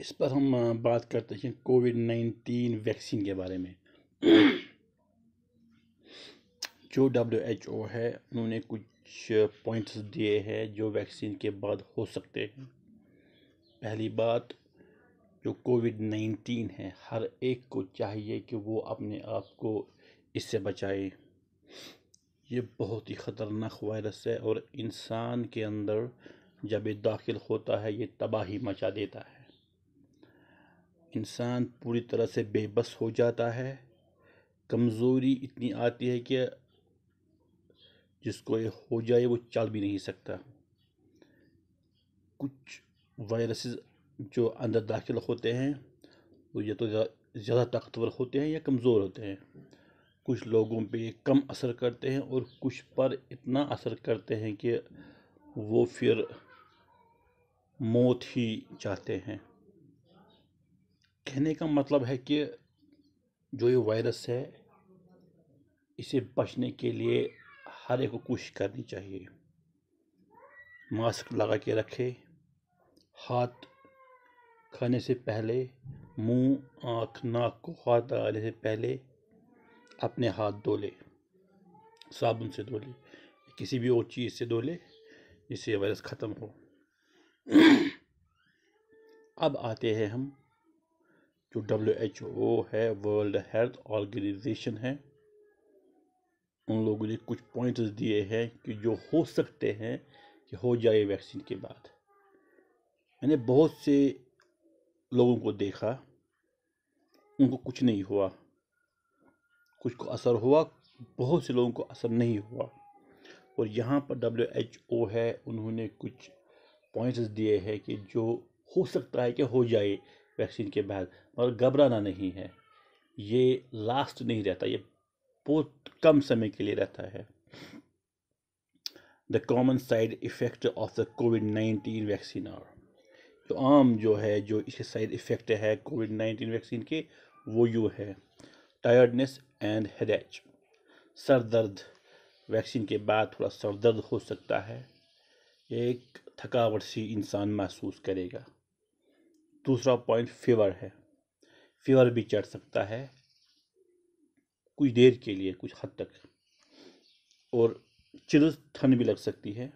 इस पर हम बात करते हैं कोविड नाइन्टीन वैक्सीन के बारे में जो डब्ल्यू एच ओ है उन्होंने कुछ पॉइंट्स दिए हैं जो वैक्सीन के बाद हो सकते हैं पहली बात जो कोविड नाइन्टीन है हर एक को चाहिए कि वो अपने आप को इससे बचाए ये बहुत ही ख़तरनाक वायरस है और इंसान के अंदर जब ये दाखिल होता है ये तबाही मचा देता है इंसान पूरी तरह से बेबस हो जाता है कमज़ोरी इतनी आती है कि जिसको ये हो जाए वो चल भी नहीं सकता कुछ वायरस जो अंदर दाखिल होते हैं वो या तो ज़्यादा ताकतवर होते हैं या कमज़ोर होते हैं कुछ लोगों पे कम असर करते हैं और कुछ पर इतना असर करते हैं कि वो फिर मौत ही चाहते हैं कहने का मतलब है कि जो ये वायरस है इसे बचने के लिए हर एक को कोशिश करनी चाहिए मास्क लगा के रखे हाथ खाने से पहले मुंह आँख नाक को हाथ लगाने से पहले अपने हाथ धो ले साबुन से धो ले किसी भी और चीज़ से धो ले जिससे वायरस ख़त्म हो अब आते हैं हम जो डब्ल्यू एच ओ है वर्ल्ड हेल्थ ऑर्गेनाइजेशन है उन लोगों ने कुछ पॉइंट्स दिए हैं कि जो हो सकते हैं कि हो जाए वैक्सीन के बाद मैंने बहुत से लोगों को देखा उनको कुछ नहीं हुआ कुछ को असर हुआ बहुत से लोगों को असर नहीं हुआ और यहाँ पर डब्ल्यू एच ओ है उन्होंने कुछ पॉइंट्स दिए हैं कि जो हो सकता है कि हो जाए वैक्सीन के बाद और घबराना नहीं है ये लास्ट नहीं रहता ये बहुत कम समय के लिए रहता है the common side effect of the Covid nineteen vaccine और तो आम जो है जो इसके साइड इफ़ेक्ट है कोविड नाइन्टीन वैक्सीन के वो यू है टायर्डनेस एंड एच सर दर्द वैक्सीन के बाद थोड़ा सर दर्द हो सकता है एक थकावट सी इंसान महसूस करेगा दूसरा पॉइंट फीवर है फीवर भी चढ़ सकता है कुछ देर के लिए कुछ हद तक और चिल्स ठंड भी लग सकती है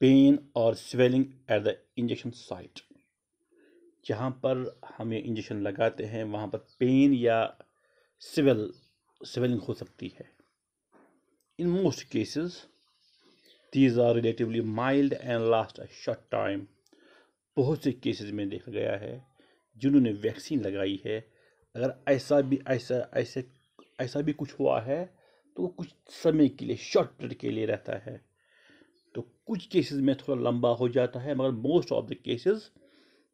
पेन और swelling at the injection site जहाँ पर हम ये इंजेक्शन लगाते हैं वहाँ पर पेन या स्वेल स्वेलिंग हो सकती है in most cases these are relatively mild and last a short time बहुत से केसेस में देखा गया है जिन्होंने वैक्सीन लगाई है अगर ऐसा भी ऐसा ऐसे ऐसा भी कुछ हुआ है तो वो कुछ समय के लिए शॉर्ट पीरियड के लिए रहता है तो कुछ केसेस में थोड़ा लंबा हो जाता है मगर मोस्ट ऑफ द केसेस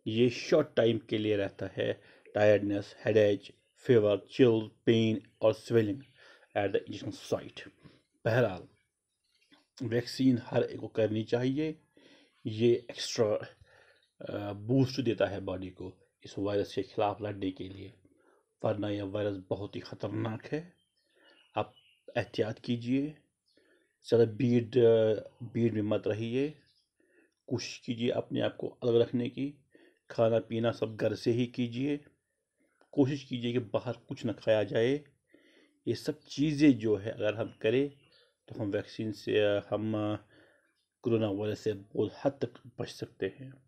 ये शॉर्ट टाइम के लिए रहता है tiredness headache fever chill pain और swelling at the injection site बहरहाल वैक्सीन हर एक को करनी चाहिए ये एक्स्ट्रा बूस्ट देता है बॉडी को इस वायरस के ख़िलाफ़ लड़ने के लिए वरना यह वायरस बहुत ही ख़तरनाक है आप एहतियात कीजिए ज़्यादा भीड़ भीड़ में मत रहिए कोशिश कीजिए अपने आप को अलग रखने की खाना पीना सब घर से ही कीजिए कोशिश कीजिए कि बाहर कुछ ना खाया जाए ये सब चीज़ें जो है अगर हम करें तो हम वैक्सीन से हम कोरोना वायरस से बहुत हद तक बच सकते हैं